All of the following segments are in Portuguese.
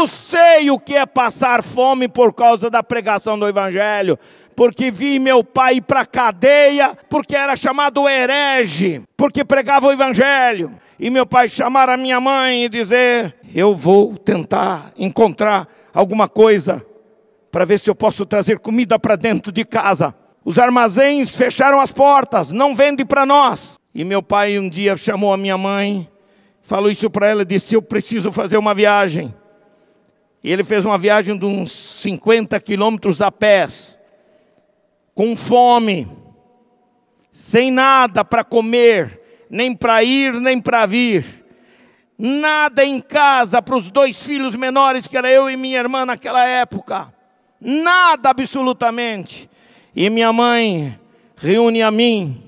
Eu sei o que é passar fome por causa da pregação do Evangelho, porque vi meu pai ir para a cadeia, porque era chamado herege, porque pregava o Evangelho. E meu pai chamar a minha mãe e dizer: Eu vou tentar encontrar alguma coisa para ver se eu posso trazer comida para dentro de casa. Os armazéns fecharam as portas, não vende para nós. E meu pai um dia chamou a minha mãe, falou isso para ela, disse: Eu preciso fazer uma viagem. E ele fez uma viagem de uns 50 quilômetros a pés, com fome, sem nada para comer, nem para ir, nem para vir, nada em casa para os dois filhos menores, que era eu e minha irmã naquela época, nada absolutamente. E minha mãe reúne a mim,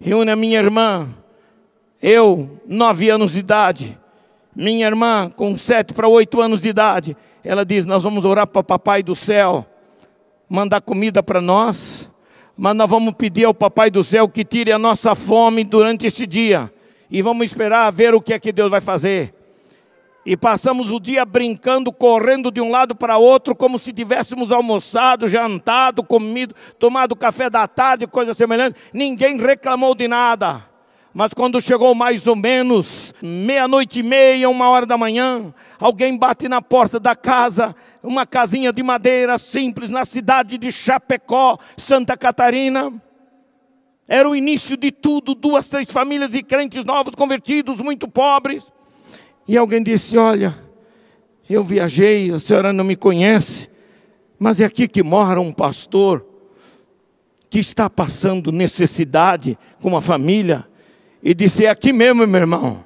reúne a minha irmã, eu, nove anos de idade, minha irmã, com sete para oito anos de idade, ela diz: Nós vamos orar para Papai do céu, mandar comida para nós, mas nós vamos pedir ao Papai do céu que tire a nossa fome durante este dia e vamos esperar ver o que é que Deus vai fazer. E passamos o dia brincando, correndo de um lado para outro, como se tivéssemos almoçado, jantado, comido, tomado café da tarde, coisa semelhante. Ninguém reclamou de nada. Mas quando chegou mais ou menos meia-noite e meia, uma hora da manhã, alguém bate na porta da casa, uma casinha de madeira simples, na cidade de Chapecó, Santa Catarina. Era o início de tudo, duas, três famílias de crentes novos, convertidos, muito pobres. E alguém disse: Olha, eu viajei, a senhora não me conhece, mas é aqui que mora um pastor que está passando necessidade com uma família e disse: É aqui mesmo, meu irmão,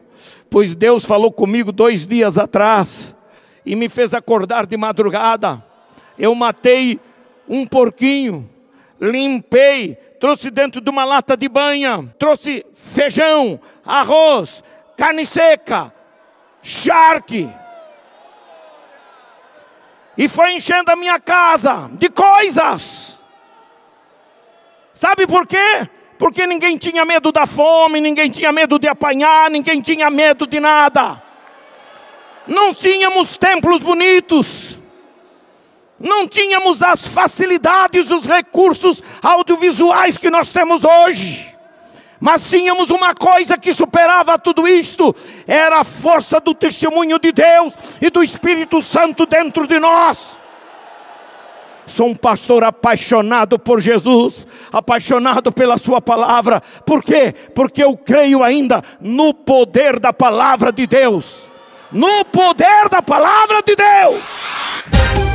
pois Deus falou comigo dois dias atrás e me fez acordar de madrugada. Eu matei um porquinho, limpei, trouxe dentro de uma lata de banha, trouxe feijão, arroz, carne seca, charque. E foi enchendo a minha casa de coisas. Sabe por quê? porque ninguém tinha medo da fome, ninguém tinha medo de apanhar, ninguém tinha medo de nada. Não tínhamos templos bonitos, não tínhamos as facilidades, os recursos audiovisuais que nós temos hoje. Mas tínhamos uma coisa que superava tudo isto: era a força do testemunho de Deus e do Espírito Santo dentro de nós. Sou um pastor apaixonado por Jesus, apaixonado pela Sua palavra. Por quê? Porque eu creio ainda no poder da palavra de Deus. No poder da palavra de Deus.